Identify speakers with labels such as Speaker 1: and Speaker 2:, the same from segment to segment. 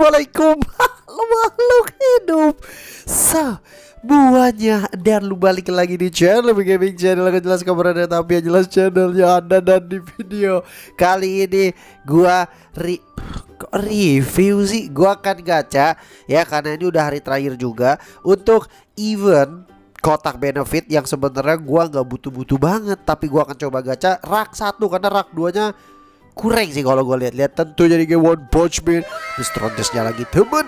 Speaker 1: Assalamualaikum makhluk hidup buahnya dan lu balik lagi di channel gaming channel yang jelas kabar ada tapi yang jelas channelnya ada dan di video kali ini gua Kok review sih gua akan gacha ya karena ini udah hari terakhir juga untuk event kotak benefit yang sebenarnya gua nggak butuh-butuh banget tapi gua akan coba gacha rak satu karena rak duanya kurang sih kalau gue lihat-lihat tentu jadi game One Punch Man Strongestnya lagi temen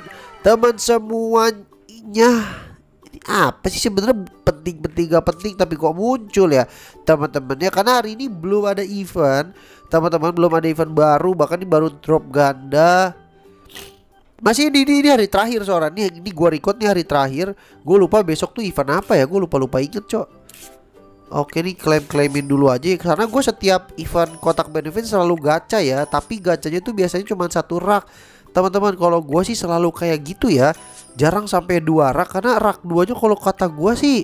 Speaker 1: temen semuanya ini apa sih sebenarnya penting-penting gak penting tapi kok muncul ya teman-temannya karena hari ini belum ada event teman-teman belum ada event baru bahkan ini baru drop ganda masih di, di, di hari terakhir seorang nih ini gua record di hari terakhir gue lupa besok tuh event apa ya gue lupa lupa inget cok oke nih klaim klaimin dulu aja karena gue setiap event kotak benefit selalu gacha ya tapi gacanya tuh biasanya cuma satu rak teman-teman kalau gue sih selalu kayak gitu ya jarang sampai dua rak karena rak duanya kalau kata gue sih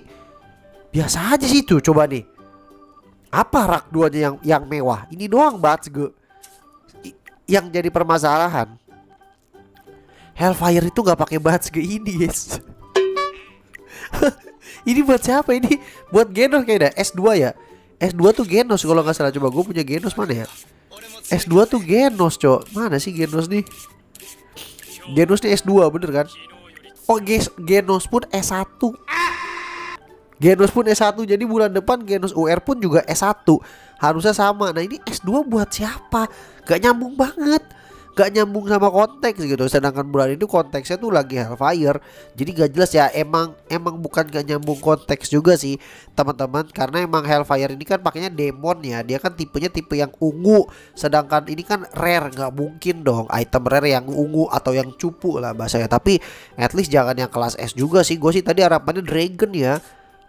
Speaker 1: biasa aja sih tuh coba nih apa rak duanya yang yang mewah ini doang banget gue yang jadi permasalahan Hellfire itu gak pakai bahan segini guys Ini buat siapa ini? Buat Genos kayaknya S2 ya? S2 tuh Genos kalau nggak salah Coba gue punya Genos mana ya? S2 tuh Genos cok Mana sih Genos nih? Genos nih S2 bener kan? Oh guys Genos pun S1 Genos pun S1 Jadi bulan depan Genos UR pun juga S1 Harusnya sama Nah ini S2 buat siapa? Gak nyambung banget gak nyambung sama konteks gitu sedangkan bulan itu konteksnya tuh lagi hellfire jadi gak jelas ya emang emang bukan gak nyambung konteks juga sih teman-teman karena emang hellfire ini kan pakainya demon ya dia kan tipenya tipe yang ungu sedangkan ini kan rare gak mungkin dong item rare yang ungu atau yang cupu lah bahasanya tapi at least jangan yang kelas S juga sih gue sih tadi harapannya dragon ya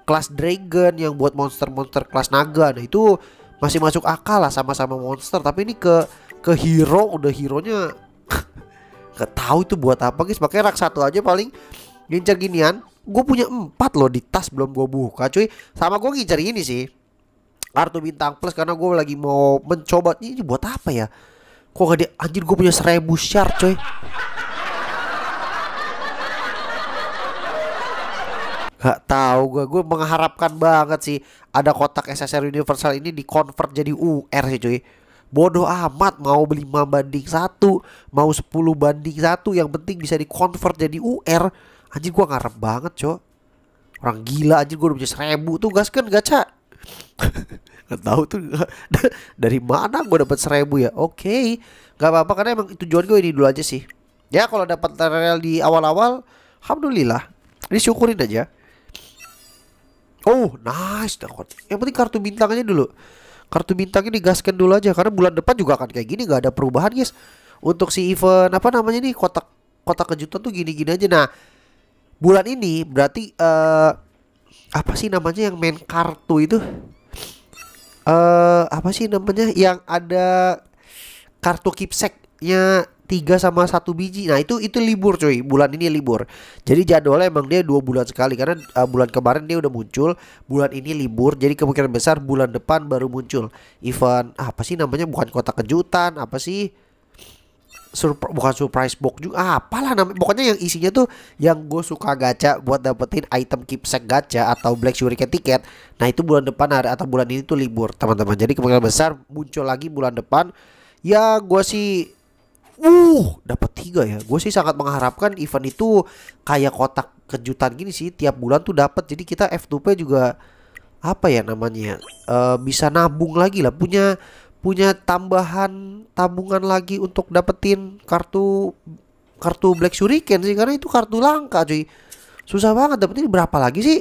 Speaker 1: kelas dragon yang buat monster-monster kelas naga nah itu masih masuk akal lah sama-sama monster tapi ini ke ke hero udah hero-nya nggak tahu itu buat apa guys makanya rak satu aja paling ngincer ginian gue punya empat loh di tas belum gue buka cuy sama gue ngincer ini sih kartu bintang plus karena gue lagi mau mencoba ini buat apa ya kok gak di anjir gue punya seribu share cuy Gak tau gue, gue mengharapkan banget sih ada kotak SSR Universal ini di convert jadi UR sih cuy bodoh amat mau beli 5 banding 1 mau 10 banding 1 yang penting bisa di convert jadi UR anjir gua ngarep banget cok orang gila anjir gua udah punya seribu tugas kan gaca, nggak tahu tuh dari mana gua dapat seribu ya oke okay. nggak apa-apa karena emang itu tujuan gue ini dulu aja sih ya kalau dapat tutorial di awal-awal alhamdulillah ini syukurin aja Oh, nice Yang penting kartu bintangnya dulu kartu bintangnya digaskan dulu aja karena bulan depan juga akan kayak gini nggak ada perubahan guys untuk si event apa namanya nih kotak kotak kejutan tuh gini-gini aja nah bulan ini berarti uh, apa sih namanya yang main kartu itu eh uh, apa sih namanya yang ada kartu kipseknya tiga sama satu biji. Nah, itu itu libur cuy. Bulan ini libur. Jadi jadwalnya emang dia dua bulan sekali karena uh, bulan kemarin dia udah muncul, bulan ini libur. Jadi kemungkinan besar bulan depan baru muncul event apa sih namanya? Bukan kotak kejutan, apa sih? Surpri bukan surprise box juga ah, apalah namanya pokoknya yang isinya tuh yang gue suka gacha buat dapetin item keepsake gacha atau black shuriken tiket nah itu bulan depan hari atau bulan ini tuh libur teman-teman jadi kemungkinan besar muncul lagi bulan depan ya gue sih uh dapat tiga ya gue sih sangat mengharapkan event itu kayak kotak kejutan gini sih tiap bulan tuh dapat jadi kita F2P juga apa ya namanya uh, bisa nabung lagi lah punya punya tambahan tabungan lagi untuk dapetin kartu kartu Black Shuriken sih karena itu kartu langka cuy susah banget dapetin berapa lagi sih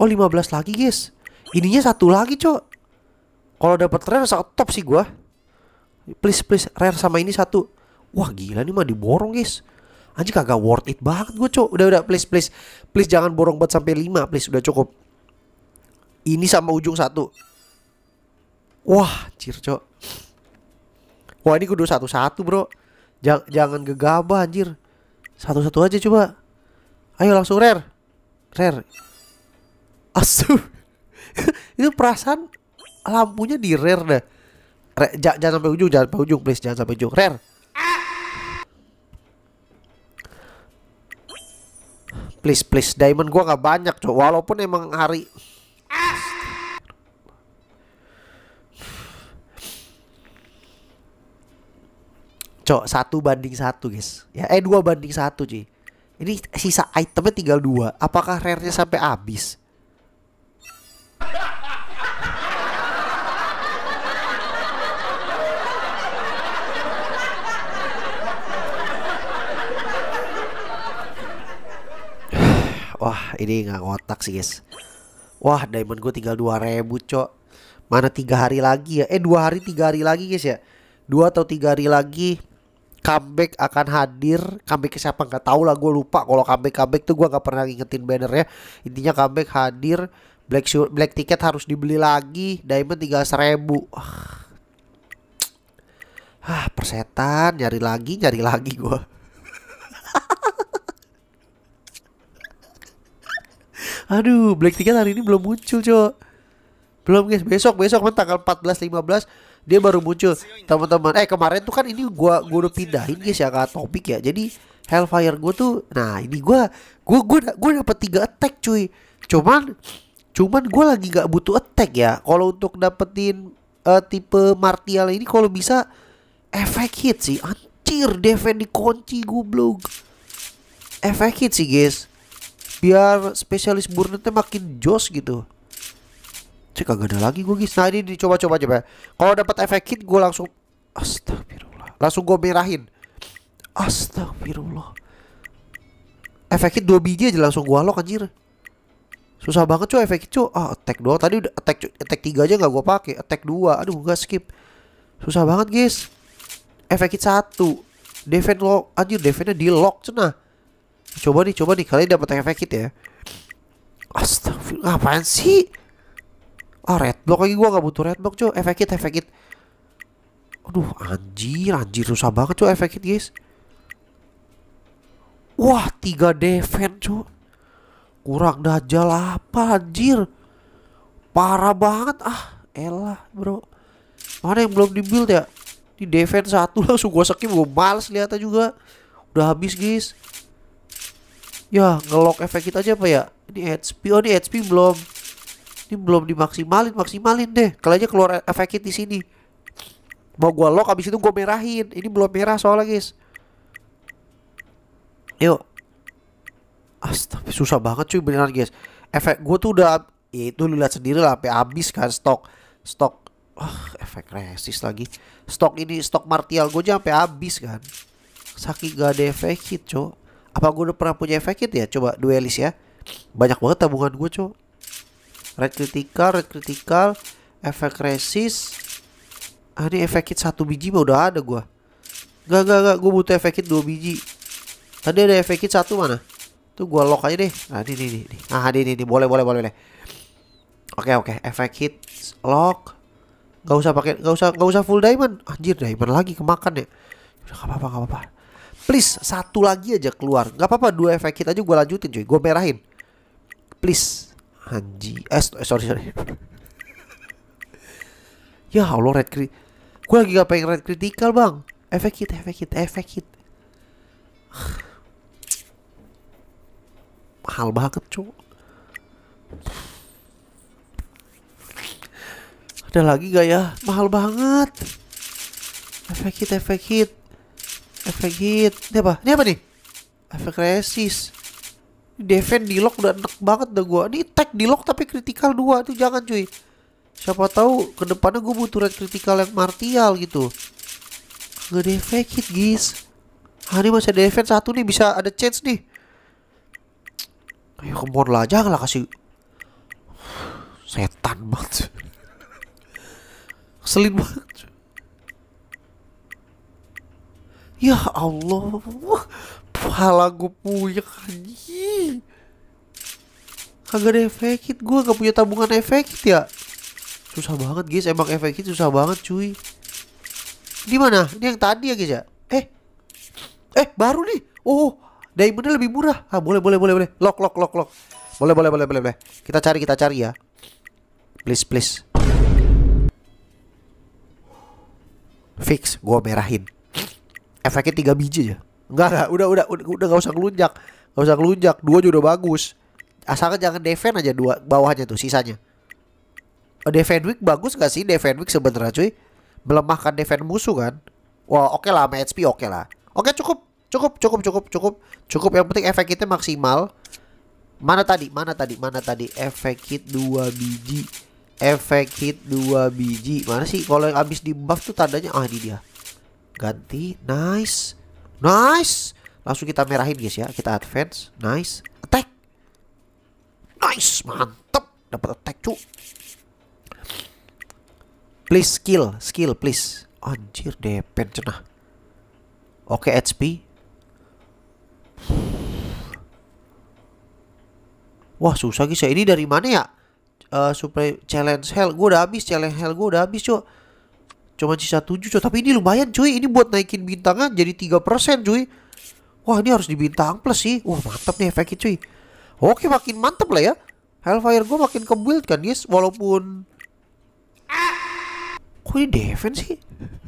Speaker 1: oh 15 lagi guys ininya satu lagi cok kalau dapat rare satu top sih gua please please rare sama ini satu wah gila nih mah diborong guys anjing kagak worth it banget gue cok udah udah please please please jangan borong buat sampai 5 please udah cukup ini sama ujung satu wah cir cok wah ini kudu satu satu bro jangan jangan gegabah anjir satu satu aja coba ayo langsung rare rare asu itu perasaan lampunya di rare dah Re, jangan sampai ujung jangan sampai ujung please jangan sampai ujung rare Please please diamond gua nggak banyak cok walaupun emang hari Cok satu banding satu guys ya eh dua banding satu cuy ini sisa itemnya tinggal dua apakah rare nya sampai habis Wah ini gak ngotak sih guys Wah diamond gue tinggal 2000 cok Mana tiga hari lagi ya Eh dua hari tiga hari lagi guys ya Dua atau tiga hari lagi Comeback akan hadir Comeback siapa Gak tau lah gue lupa Kalau comeback-comeback tuh gue gak pernah ngingetin ya. Intinya comeback hadir Black shoot, black ticket harus dibeli lagi. Diamond tinggal seribu. Ah, persetan, nyari lagi, nyari lagi gue. Aduh, Black Tiga hari ini belum muncul, Cok. Belum, guys. Besok, besok kan tanggal 14 15 dia baru muncul. Teman-teman, eh kemarin tuh kan ini gua gua udah pindahin guys ya ke topik ya. Jadi Hellfire gue tuh nah ini gua gua gua gua dapet tiga attack, cuy. Cuman cuman gua lagi gak butuh attack ya. Kalau untuk dapetin uh, tipe Martial ini kalau bisa efek hit sih. Anjir, defend dikunci goblok. Efek hit sih, guys biar spesialis burnetnya makin jos gitu cek kagak ada lagi gue guys nah ini dicoba-coba coba kalau dapat efek hit gue langsung astagfirullah langsung gue merahin astagfirullah efek hit dua biji aja langsung gue lock anjir susah banget cuy efek hit cuy ah attack doang tadi udah attack attack tiga aja gak gue pake attack dua aduh gak skip susah banget guys efek hit satu defend lo anjir defendnya di lock cenah Coba nih, coba nih kali dapat efek hit ya. Astagfirullah, apaan sih? Ah, red block lagi gua gak butuh red block, cuy. Efek hit, efek hit. Aduh, anjir, anjir susah banget cuy efek hit, guys. Wah, tiga defense, cuy. Kurang dajal apa anjir? Parah banget ah. Elah, bro. Mana yang belum di build ya? Di defense satu langsung gua skip, gua males lihatnya juga. Udah habis, guys ya ngelok efek kita aja apa ya ini HP oh ini HP belum ini belum dimaksimalin maksimalin deh kalau aja keluar e-, efek di sini mau gua lock abis itu gua merahin ini belum merah soalnya guys yuk astaga susah banget cuy beneran guys efek gua tuh udah ya itu lu lihat sendiri lah sampai habis kan stok stok oh, efek resis lagi stok ini stok martial gue aja sampai habis kan sakit gak ada efek hit cok apa gue udah pernah punya efek itu ya coba duelis ya banyak banget tabungan gue cok red critical red critical efek resist ah ini efek hit satu biji mah udah ada gue gak gak gak gue butuh efek hit dua biji tadi ada efek hit satu mana tuh gue lock aja deh nah ini ini ini ah ini ini boleh boleh boleh boleh oke oke efek hit lock Gak usah pakai, gak usah, gak usah full diamond. Anjir diamond lagi kemakan ya. Udah gak apa-apa, gak apa-apa please satu lagi aja keluar nggak apa-apa dua efek kita aja gue lanjutin cuy gue merahin please anji eh, eh sorry sorry ya allah red crit gue lagi gak pengen red critical bang efek hit efek hit efek hit mahal banget cuy ada lagi gak ya mahal banget efek hit efek hit Efek hit. Gitu. Ini apa? Ini apa nih? Efek resist. Defend di lock udah enak banget dah gue Ini tag di lock tapi critical 2 tuh jangan cuy. Siapa tahu kedepannya gue butuh rate critical yang martial gitu. Gak ada efek hit guys. Hari ah, ini masih ada defend satu nih bisa ada chance nih. Ayo kemon lah lah kasih setan banget. Selin banget. Ya Allah, pahala gue puyek anjing. Kagak ada efek hit, gue gak punya tabungan efek hit ya. Susah banget guys, emang efek susah banget cuy. Di mana? Ini yang tadi ya guys ya. Eh, eh baru nih. Oh, diamondnya lebih murah. Ah boleh boleh boleh boleh. Lock lock lock lock. Boleh boleh boleh boleh boleh. Kita cari kita cari ya. Please please. Fix, gue merahin efeknya tiga biji ya Enggak enggak udah udah udah gak usah ngelunjak Gak usah ngelunjak dua juga udah bagus asalkan jangan defend aja dua bawahnya tuh sisanya eh, Defend Defendwick bagus gak sih defend Defendwick sebenernya cuy melemahkan defend musuh kan wah oke okay lah sama HP oke okay lah oke okay, cukup cukup cukup cukup cukup cukup yang penting efek kita maksimal mana tadi mana tadi mana tadi efek hit dua biji efek hit dua biji mana sih kalau yang abis di buff tuh tandanya ah ini dia ganti nice nice langsung kita merahin guys ya kita advance nice attack nice mantep dapat attack cu please skill skill please anjir depen cenah oke okay, HP wah susah guys ya ini dari mana ya uh, supply challenge hell gue udah habis challenge hell gue udah habis cuy Cuma sisa 7 cuy. Tapi ini lumayan cuy. Ini buat naikin bintangan jadi 3% cuy. Wah ini harus dibintang plus sih. Wah mantap nih efeknya cuy. Oke makin mantap lah ya. Hellfire gue makin ke build kan guys. Walaupun... Ah! Kok ini defense sih?